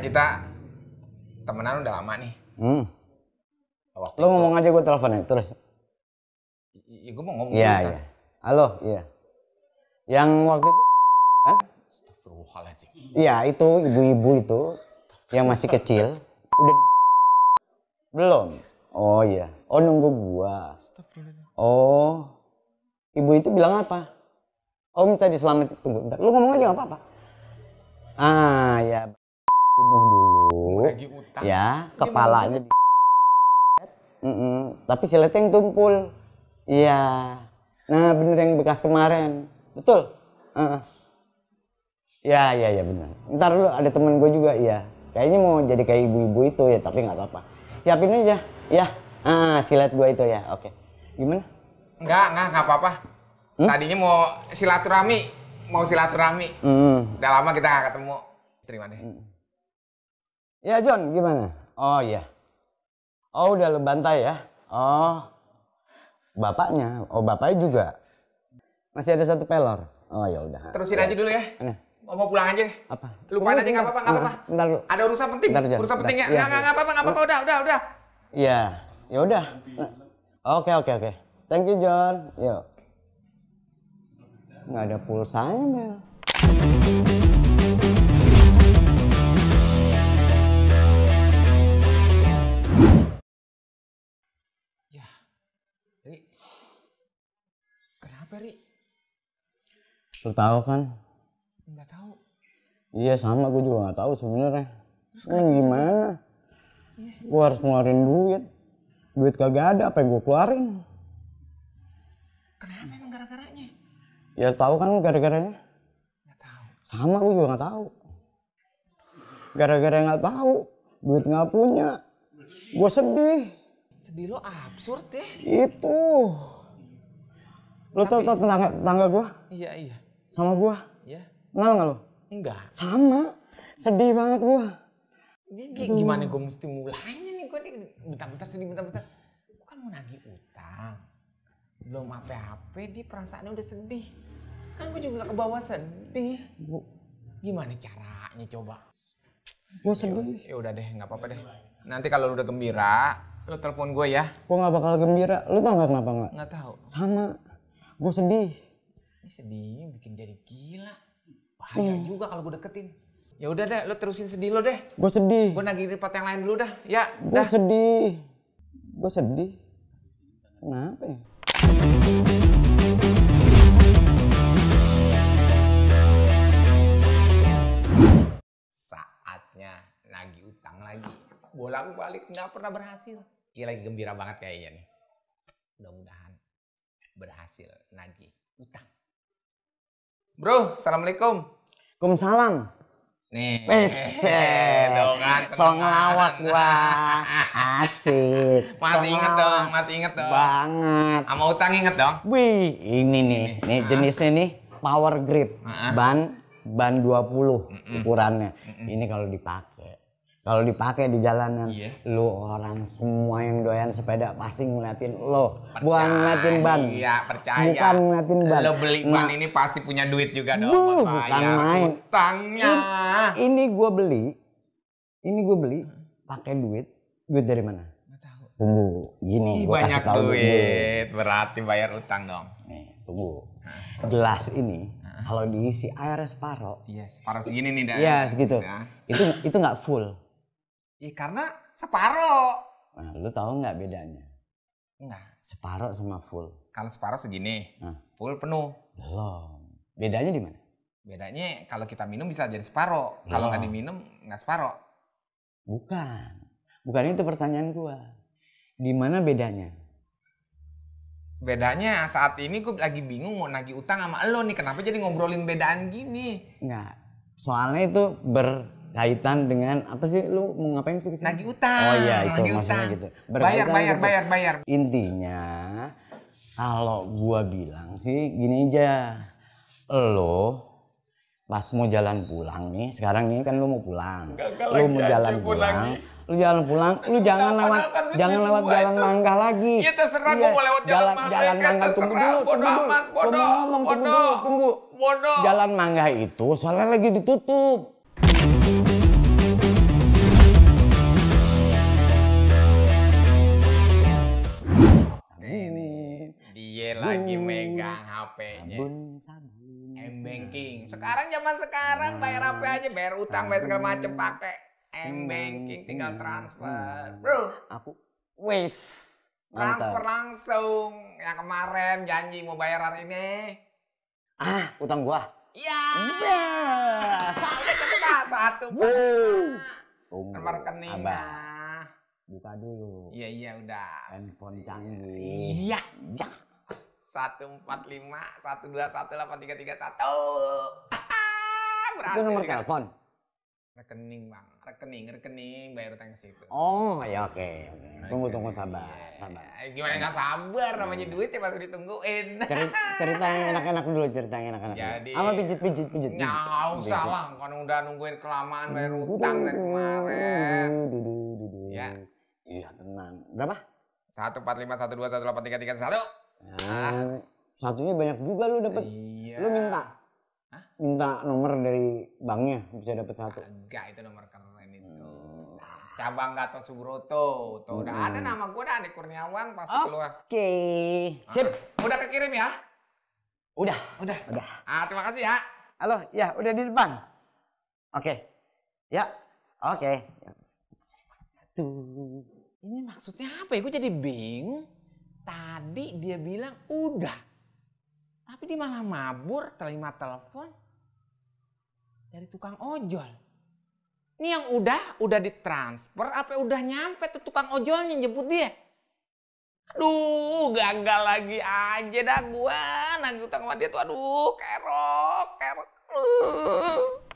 kita temenan udah lama nih. Hmm. Waktu Lo itu, ngomong aja gue telepon aja terus. Iya gue mau ngomong. Iya iya. Halo iya. Yang waktu itu kan? Iya itu ibu-ibu itu yang masih kecil udah belum. Oh iya. Oh nunggu gua. Oh. Ibu itu bilang apa? Om tadi selamat tunggu Lu ngomong aja gak apa-apa. Ah ya bunuh dulu. Utang. Ya, Dia kepalanya Mm -mm. Tapi siletnya yang tumpul. Iya. Nah, bener yang bekas kemarin. Betul. Uh. Ya, ya, ya bener. Ntar lu ada temen gue juga, iya. Kayaknya mau jadi kayak ibu-ibu itu ya, tapi nggak apa-apa. Siapin aja, ya. Ah, silat gue itu ya, oke. Gimana? Enggak, enggak, nggak apa-apa. Hmm? Tadinya mau silaturahmi, mau silaturahmi. Hmm. Udah lama kita nggak ketemu. Terima deh. Hmm. Ya John, gimana? Oh iya. Oh udah lo bantai ya? Oh. Bapaknya, oh bapaknya juga. Masih ada satu pelor. Oh ya udah. Terusin ya. aja dulu ya. Ini. Mau pulang aja. Apa? Lupain aja nggak apa-apa, nggak iya, apa-apa. Entar Ada urusan penting. Bentar, urusan penting ya. Iya, nggak nggak iya. apa-apa, nggak apa-apa. Udah, udah, udah. Iya. Ya udah. Oke, oke, oke. Thank you John. Yuk. Enggak ada pulsanya Mel. Ri? Lu tahu kan? Enggak tahu. Iya sama gue juga nggak tahu sebenarnya. Terus nah, gimana? Iya. Gue harus ngeluarin duit. Duit kagak ada, apa yang gue keluarin? Kenapa emang gara-garanya? Ya tahu kan gara-garanya? Nggak tahu. Sama gue juga nggak tahu. Gara-gara nggak tahu, duit nggak punya, gue sedih. Sedih lo absurd ya? Itu. Lo tau tau tetangga, tetangga gue? Iya, iya. Sama gue? Iya. Kenal gak lo? Enggak. Sama. Sedih banget gue. Gimana gue mesti mulainya nih? Gue bentar-bentar sedih, bentar-bentar. Gue kan mau nagih utang. Belum apa-apa, dia perasaannya udah sedih. Kan gue juga ke bawah sedih. Bu. Gimana caranya coba? Gue ya sedih. Ya udah deh, gak apa-apa deh. Nanti kalau lo udah gembira, lo telepon gue ya. Gue gak bakal gembira. Lo tau gak kenapa gak? Nggak tahu. Sama. Gue sedih. Ini sedih bikin jadi gila. Bahaya hmm. juga kalau gue deketin. Ya udah deh, lo terusin sedih lo deh. Gue sedih. Gue nagih tempat yang lain dulu dah. Ya, gua dah. Gue sedih. Gue sedih. Kenapa ya? Saatnya nagih utang lagi. Bolak-balik nggak pernah berhasil. Dia lagi gembira banget kayaknya nih. Mudah-mudahan berhasil nagih utang. Bro, assalamualaikum. Waalaikumsalam. Nih, Beset. kan. So ngelawak gua. Asik. Masih so inget dong, masih inget dong. Banget. Sama utang inget dong. Wih, ini nih. Ini, nih ah. jenisnya nih power grip. Ah. Ban ban 20 mm -mm. ukurannya. Mm -mm. Ini kalau dipakai kalau dipakai di jalanan iya. lu orang semua yang doyan sepeda pasti ngeliatin lo buang bukan ngeliatin ban iya percaya bukan ngeliatin ban lo beli ban nah, ini pasti punya duit juga dong bu, bukan main utangnya ini, ini gue beli ini gue beli pakai duit duit dari mana tunggu gini banyak kasih tahu duit dulu. berarti bayar utang dong nih tunggu gelas ini kalau diisi air separoh, Iya, yes, segini nih dah. Iya, segitu. Nah. Itu itu nggak full. Iya karena separo. Nah, lu tahu nggak bedanya? Nggak. Separo sama full. Kalau separo segini, nah. full penuh. Belum. Bedanya di mana? Bedanya kalau kita minum bisa jadi separo. Kalau nggak diminum nggak separo. Bukan. Bukan itu pertanyaan gua. Di mana bedanya? Bedanya saat ini gue lagi bingung mau nagih utang sama lo nih. Kenapa jadi ngobrolin bedaan gini? Enggak. Soalnya itu ber kaitan dengan apa sih lu mau ngapain sih kesini? Lagi utang. Oh iya itu Lagi maksudnya utang. gitu. Berkaitan bayar bayar gitu. bayar bayar. Intinya kalau gua bilang sih gini aja. Lo pas mau jalan pulang nih, sekarang ini kan lu mau pulang. Gak, lu mau jalan pulang. lo lu jalan pulang, lu jangan lewat kan jangan lewat jalan mangga lagi. Iya terserah iya, mau lewat jalan, jalan mangga. Jalan kan, mangga tunggu dulu, tunggu dulu. Aman, tunggu tunggu. Bodo. Jalan mangga itu soalnya lagi ditutup. lagi megang HP-nya. Sabun, sabun. M-banking. Sekarang zaman sekarang nah, bayar HP aja, bayar utang, sabun, bayar segala macem pakai M-banking, tinggal transfer. Bro, aku wes transfer langsung. Yang kemarin janji mau bayar hari ini. Ah, utang gua. Iya. Yeah. Iya. kita satu. Oh, Nomor rekening. Buka dulu. Iya, iya udah. Handphone canggih. Iya. Ya satu satu satu empat lima dua delapan tiga tiga satu Itu nomor telepon. Rekening, Bang. Rekening, rekening bayar utang ke situ. Oh, ya oke. Okay. Tunggu, tunggu sabar, sabar. Eh, gimana nggak sabar namanya duit ya pasti ditungguin. Cerita, yang enak-enak dulu, cerita yang enak-enak. Jadi, apa pijit-pijit pijit. nggak usah lah, kan udah nungguin kelamaan bayar utang dari kemarin. Dudu, dudu. Ya. Iya, tenang. Berapa? satu satu satu empat lima dua delapan tiga tiga satu Nah, satunya banyak juga lu dapet. Iya. Lu minta. Hah? Minta nomor dari banknya bisa dapet satu. Enggak, itu nomor keren itu. Hmm. Cabang Gatot Subroto. Tuh, hmm. udah ada nama gue udah ada Kurniawan pas okay. keluar. Oke. Sip. Ah, udah kekirim ya? Udah. Udah. Udah. Ah, terima kasih ya. Halo, ya udah di depan. Oke. Okay. Ya. Oke. Okay. Satu. Ini maksudnya apa ya? Gue jadi bingung. Tadi dia bilang udah. Tapi dia malah mabur terima telepon dari tukang ojol. Ini yang udah, udah ditransfer apa udah nyampe tuh tukang ojolnya jemput dia. Aduh, gagal lagi aja dah gua. Nagih utang sama dia tuh aduh, kerok, kerok. Aduh.